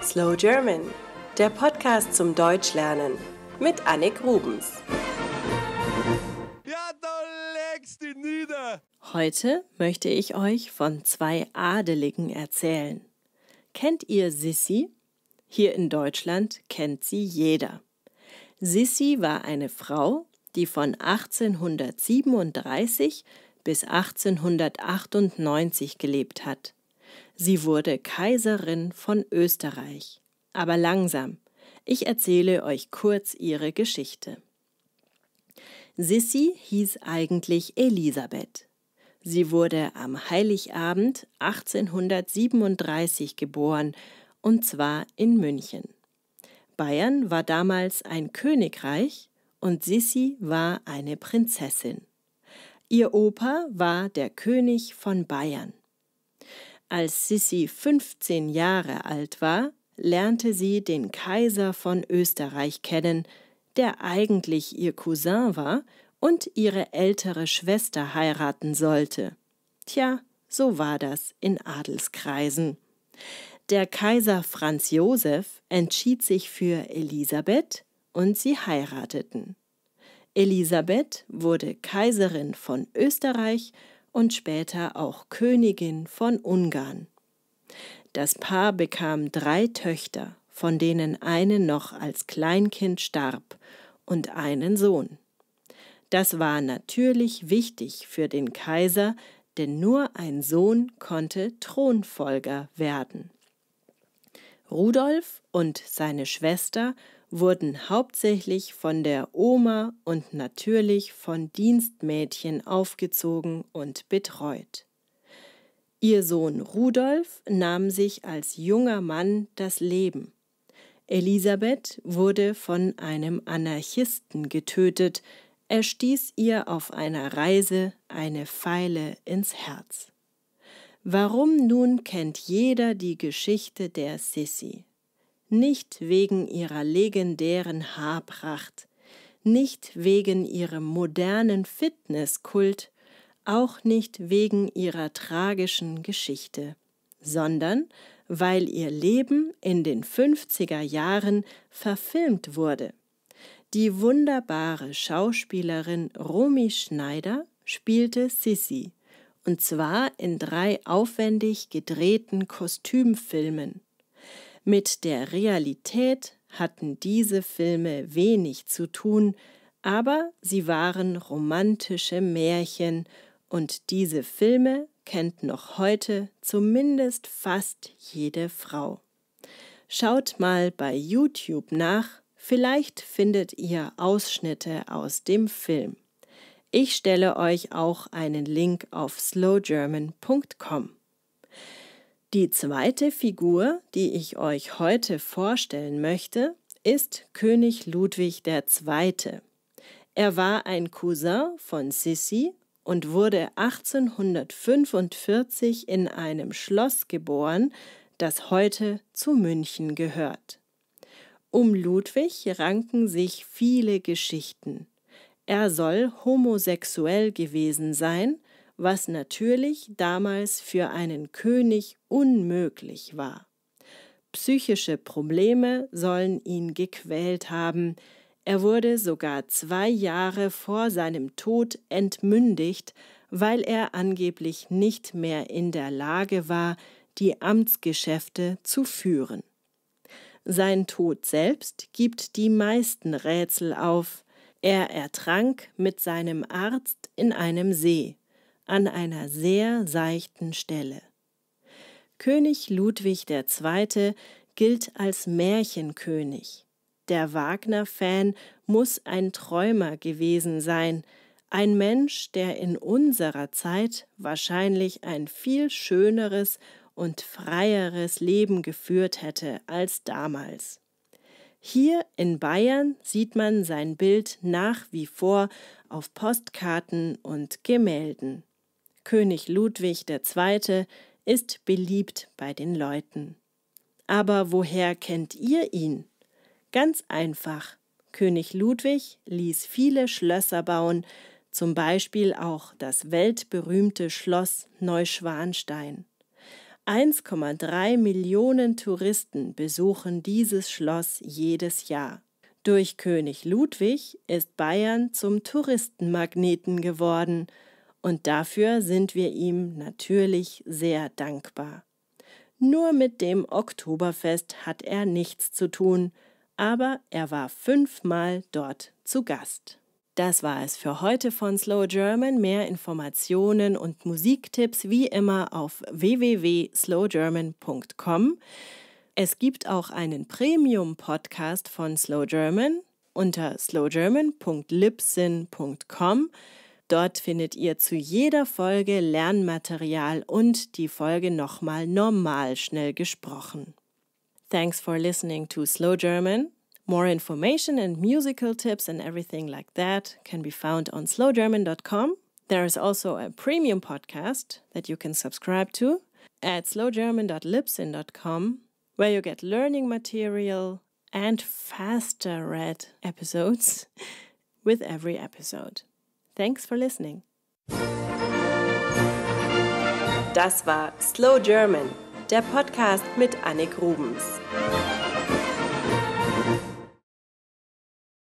Slow German, der Podcast zum Deutschlernen mit Annik Rubens. Ja, da legst du nieder! Heute möchte ich euch von zwei Adeligen erzählen. Kennt ihr Sissi? Hier in Deutschland kennt sie jeder. Sissi war eine Frau, die von 1837 bis 1898 gelebt hat. Sie wurde Kaiserin von Österreich. Aber langsam. Ich erzähle euch kurz ihre Geschichte. Sissi hieß eigentlich Elisabeth. Sie wurde am Heiligabend 1837 geboren, und zwar in München. Bayern war damals ein Königreich und Sissi war eine Prinzessin. Ihr Opa war der König von Bayern. Als Sissi 15 Jahre alt war, lernte sie den Kaiser von Österreich kennen, der eigentlich ihr Cousin war und ihre ältere Schwester heiraten sollte. Tja, so war das in Adelskreisen. Der Kaiser Franz Josef entschied sich für Elisabeth und sie heirateten. Elisabeth wurde Kaiserin von Österreich und später auch Königin von Ungarn. Das Paar bekam drei Töchter, von denen eine noch als Kleinkind starb, und einen Sohn. Das war natürlich wichtig für den Kaiser, denn nur ein Sohn konnte Thronfolger werden. Rudolf und seine Schwester wurden hauptsächlich von der Oma und natürlich von Dienstmädchen aufgezogen und betreut. Ihr Sohn Rudolf nahm sich als junger Mann das Leben. Elisabeth wurde von einem Anarchisten getötet, er stieß ihr auf einer Reise eine Pfeile ins Herz. Warum nun kennt jeder die Geschichte der Sissi? Nicht wegen ihrer legendären Haarpracht, nicht wegen ihrem modernen Fitnesskult, auch nicht wegen ihrer tragischen Geschichte, sondern weil ihr Leben in den 50er Jahren verfilmt wurde. Die wunderbare Schauspielerin Romy Schneider spielte Sissy und zwar in drei aufwendig gedrehten Kostümfilmen. Mit der Realität hatten diese Filme wenig zu tun, aber sie waren romantische Märchen und diese Filme kennt noch heute zumindest fast jede Frau. Schaut mal bei YouTube nach, vielleicht findet ihr Ausschnitte aus dem Film. Ich stelle euch auch einen Link auf slowgerman.com. Die zweite Figur, die ich euch heute vorstellen möchte, ist König Ludwig II. Er war ein Cousin von Sissi und wurde 1845 in einem Schloss geboren, das heute zu München gehört. Um Ludwig ranken sich viele Geschichten. Er soll homosexuell gewesen sein, was natürlich damals für einen König unmöglich war. Psychische Probleme sollen ihn gequält haben, er wurde sogar zwei Jahre vor seinem Tod entmündigt, weil er angeblich nicht mehr in der Lage war, die Amtsgeschäfte zu führen. Sein Tod selbst gibt die meisten Rätsel auf, er ertrank mit seinem Arzt in einem See, an einer sehr seichten Stelle. König Ludwig II. gilt als Märchenkönig. Der Wagner-Fan muss ein Träumer gewesen sein, ein Mensch, der in unserer Zeit wahrscheinlich ein viel schöneres und freieres Leben geführt hätte als damals. Hier in Bayern sieht man sein Bild nach wie vor auf Postkarten und Gemälden. König Ludwig II. ist beliebt bei den Leuten. Aber woher kennt ihr ihn? Ganz einfach. König Ludwig ließ viele Schlösser bauen, zum Beispiel auch das weltberühmte Schloss Neuschwanstein. 1,3 Millionen Touristen besuchen dieses Schloss jedes Jahr. Durch König Ludwig ist Bayern zum Touristenmagneten geworden, und dafür sind wir ihm natürlich sehr dankbar. Nur mit dem Oktoberfest hat er nichts zu tun, aber er war fünfmal dort zu Gast. Das war es für heute von Slow German. Mehr Informationen und Musiktipps wie immer auf www.slowgerman.com. Es gibt auch einen Premium-Podcast von Slow German unter slowgerman.libsyn.com. Dort findet ihr zu jeder Folge Lernmaterial und die Folge nochmal normal schnell gesprochen. Thanks for listening to Slow German. More information and musical tips and everything like that can be found on slowgerman.com. There is also a premium podcast that you can subscribe to at slowgerman.libsyn.com, where you get learning material and faster read episodes with every episode. Thanks for listening. Das war Slow German, der Podcast mit Annik Rubens.